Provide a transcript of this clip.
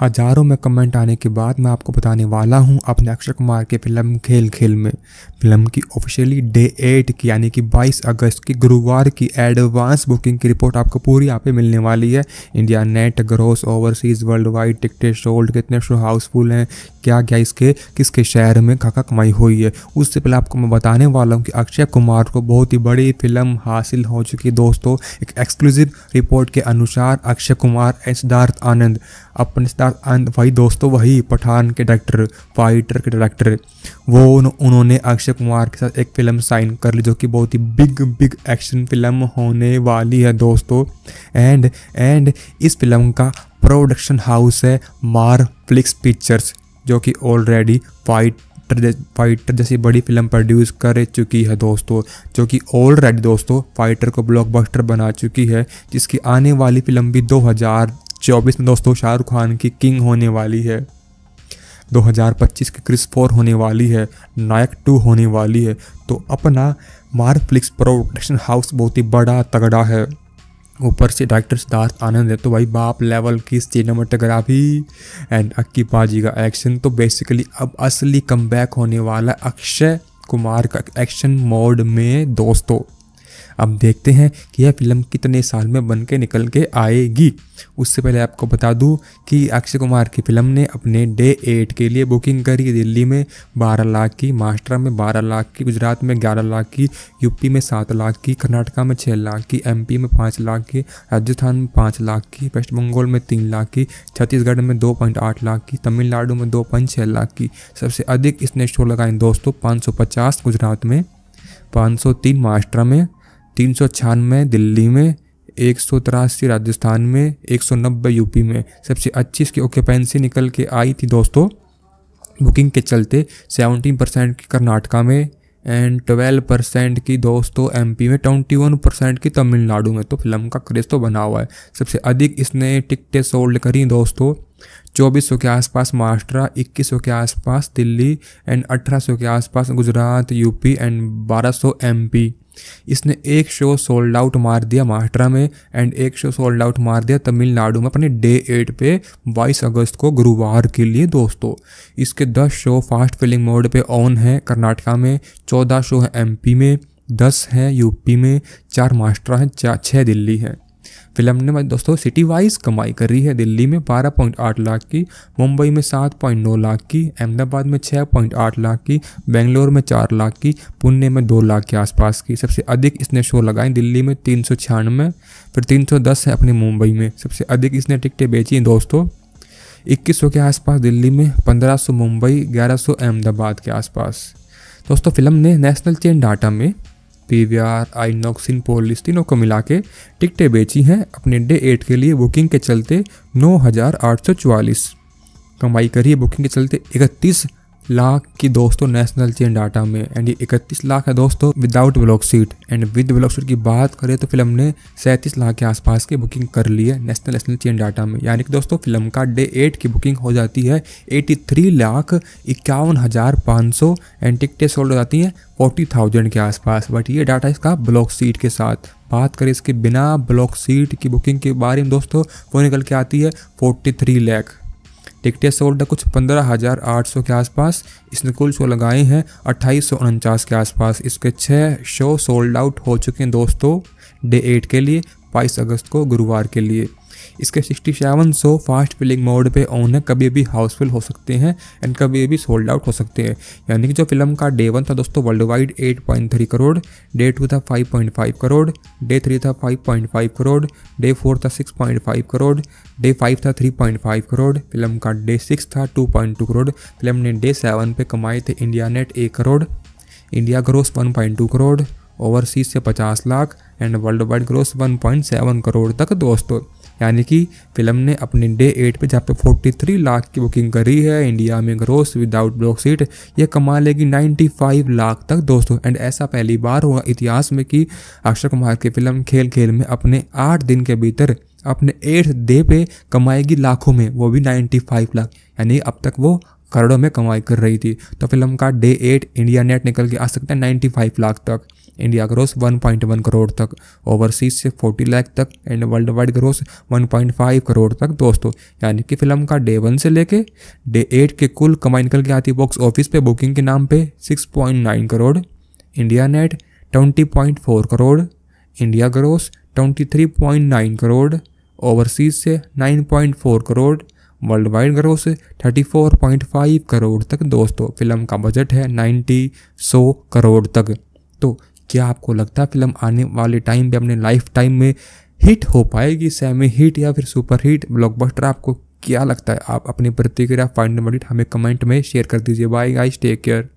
हज़ारों में कमेंट आने के बाद मैं आपको बताने वाला हूँ अपने अक्षय कुमार की फिल्म खेल खेल में फिल्म की ऑफिशियली डे एट की यानी कि 22 अगस्त की गुरुवार की एडवांस बुकिंग की रिपोर्ट आपको पूरी यहाँ पे मिलने वाली है India net gross overseas world wide tickets sold कितने शो हाउसफुल हैं क्या क्या इसके किसके शहर में खा कमाई हुई है उससे पहले आपको मैं बताने वाला हूँ कि अक्षय कुमार को बहुत ही बड़ी फिल्म हासिल हो चुकी दोस्तों एक एक्सक्लूसिव रिपोर्ट के अनुसार अक्षय कुमार एंड सिद्धार्थ आनंद अपने भाई दोस्तों वही पठान के डायरेक्टर फाइटर के डायरेक्टर वो उन, उन्होंने अक्षय कुमार के साथ एक फिल्म साइन कर ली जो कि बहुत ही बिग बिग एक्शन फिल्म होने वाली है दोस्तों एंड एंड इस फिल्म का प्रोडक्शन हाउस है मार फ्लिक्स पिक्चर्स जो कि ऑलरेडी फाइट फाइटर जैसी बड़ी फिल्म प्रोड्यूस कर चुकी है दोस्तों जो कि ऑलरेडी दोस्तों फाइटर को ब्लॉकबस्टर बना चुकी है जिसकी आने वाली फिल्म भी 2024 में दोस्तों शाहरुख खान की किंग होने वाली है 2025 की क्रिस फोर होने वाली है नायक टू होने वाली है तो अपना मारफ्लिक्स प्रोडक्शन हाउस बहुत ही बड़ा तगड़ा है ऊपर से डायरेक्टर सिद्धार्थ आनंद है तो भाई बाप लेवल की सिनेमाटोग्राफी एंड अक्की पाजी का एक्शन तो बेसिकली अब असली कम होने वाला अक्षय कुमार का एक्शन मोड में दोस्तों अब देखते हैं कि यह फिल्म कितने साल में बन के निकल के आएगी उससे पहले आपको बता दूं कि अक्षय कुमार की फिल्म ने अपने डे एट के लिए बुकिंग करी दिल्ली में 12 लाख की महाराष्ट्र में 12 लाख की गुजरात में 11 लाख की यूपी में 7 लाख की कर्नाटका में 6 लाख की एमपी में 5 लाख की राजस्थान में 5 लाख की वेस्ट बंगाल में 3 लाख की छत्तीसगढ़ में 2.8 लाख की तमिलनाडु में दो लाख की सबसे अधिक इसने शो लगाए दोस्तों पाँच गुजरात में 503 महाराष्ट्र में तीन सौ छियानवे दिल्ली में एक सौ तिरासी राजस्थान में एक सौ नब्बे यूपी में सबसे अच्छी इसकी ऑक्यूपेंसी निकल के आई थी दोस्तों बुकिंग के चलते सेवेंटीन परसेंट की कर्नाटका में एंड ट्वेल्व परसेंट की दोस्तों एमपी में ट्वेंटी वन परसेंट की तमिलनाडु में तो फिल्म का क्रेज़ तो बना हुआ है सबसे अधिक इसने टिकटें सोल्ड करी दोस्तों चौबीस सौ के आसपास महाराष्ट्र इक्कीस सौ के आसपास दिल्ली एंड अठारह सौ के आसपास गुजरात यूपी एंड बारह सौ एम पी इसने एक शो सोल्ड आउट मार दिया महाराष्ट्र में एंड एक शो सोल्ड आउट मार दिया तमिलनाडु में अपने डे एट पे 22 अगस्त को गुरुवार के लिए दोस्तों इसके 10 शो फास्ट फिलिंग मोड पे ऑन है कर्नाटका में 14 शो है एमपी में 10 है यूपी में चार महाराष्ट्र हैं छः दिल्ली है फिल्म ने दोस्तों सिटी वाइज कमाई कर रही है दिल्ली में 12.8 लाख की मुंबई में 7.9 लाख की अहमदाबाद में 6.8 लाख की बेंगलोर में 4 लाख की पुणे में 2 लाख के आसपास की सबसे अधिक इसने शो लगाए दिल्ली में तीन सौ छियानवे फिर तीन सौ दस है अपने मुंबई में सबसे अधिक इसने टिकटें बेची दोस्तों सौ के आसपास दिल्ली में सौ मुंबई सौ अहमदाबाद के आसपास दोस्तों फिल्म ने नेशनल चेन डाटा में पीवीआर, आइनॉक्सिन पोलिस तीनों को मिला के टिकटें बेची हैं अपने डे एट के लिए बुकिंग के चलते नौ हज़ार आठ सौ चवालीस कमाई करी है बुकिंग के चलते इकतीस लाख की दोस्तों नेशनल चेन डाटा में एंड ये इकतीस लाख है दोस्तों without block seat and with block seat की बात करें तो फिल्म ने सैंतीस लाख के आसपास की बुकिंग कर ली है नेशनल नेशनल चेन डाटा में यानी कि दोस्तों फिल्म का डे एट की बुकिंग हो जाती है एटी थ्री लाख इक्यावन हज़ार पाँच सौ एंड टिकटें सोल्ड हो जाती हैं फोर्टी थाउजेंड के आसपास बट ये डाटा इसका ब्लॉक सीट के साथ बात करें इसके बिना ब्लॉक सीट की बुकिंग के बारे में दोस्तों वो निकल के आती है फोर्टी थ्री लैख टिकटें सोल्ड कुछ पंद्रह हज़ार आठ सौ के आसपास इसने कुल शो लगाए हैं अट्ठाईस सौ उनचास के आसपास इसके छः शो सोल्ड आउट हो चुके हैं दोस्तों डे एट के लिए बाईस अगस्त को गुरुवार के लिए इसके sixty seven show fast filling mode पे ऑन है कभी भी हाउसफुल हो सकते हैं एंड कभी भी सोल्ड आउट हो सकते हैं यानी कि जो फिल्म का डे वन था दोस्तों world wide eight point three crore day two था five point five crore day three था five point five crore day four था six point five crore day five था three point five crore film का डे सिक्स था two point two crore film ने day seven पे कमाए थे इंडिया नेट एक crore India gross one point two crore overseas से पचास lakh and world wide gross one point seven crore तक दोस्तों यानी कि फिल्म ने अपने डे एट पे जहाँ पे 43 लाख की बुकिंग करी है इंडिया में ग्रोस विदाउट ब्लॉक सीट यह कमा लेगी 95 लाख तक दोस्तों एंड ऐसा पहली बार हुआ इतिहास में कि अक्षय कुमार की फिल्म खेल खेल में अपने आठ दिन के भीतर अपने एट डे पे कमाएगी लाखों में वो भी 95 लाख यानी अब तक वो करोड़ों में कमाई कर रही थी तो फिल्म का डे एट इंडिया नेट निकल के आ सकता है नाइन्टी फाइव लाख तक India gross one point one crore तक ओवरसीज से फोर्टी लाख तक and world wide gross one point five crore तक दोस्तों यानी कि फिल्म का डे वन से लेके डे एट के कुल कमाई निकल के आती बॉक्स ऑफिस पे बुकिंग के नाम पे nine crore India net four crore India gross nine crore overseas से four crore world wide gross 34.5 crore तक दोस्तों फिल्म का बजट है 90 सौ करोड़ तक तो क्या आपको लगता है फिल्म आने वाले टाइम पे अपने लाइफ टाइम में हिट हो पाएगी सेमी हिट या फिर सुपर हिट ब्लॉकबस्टर आपको क्या लगता है आप अपनी प्रतिक्रिया फाइंड हमें कमेंट में शेयर कर दीजिए बाय गाइस टेक केयर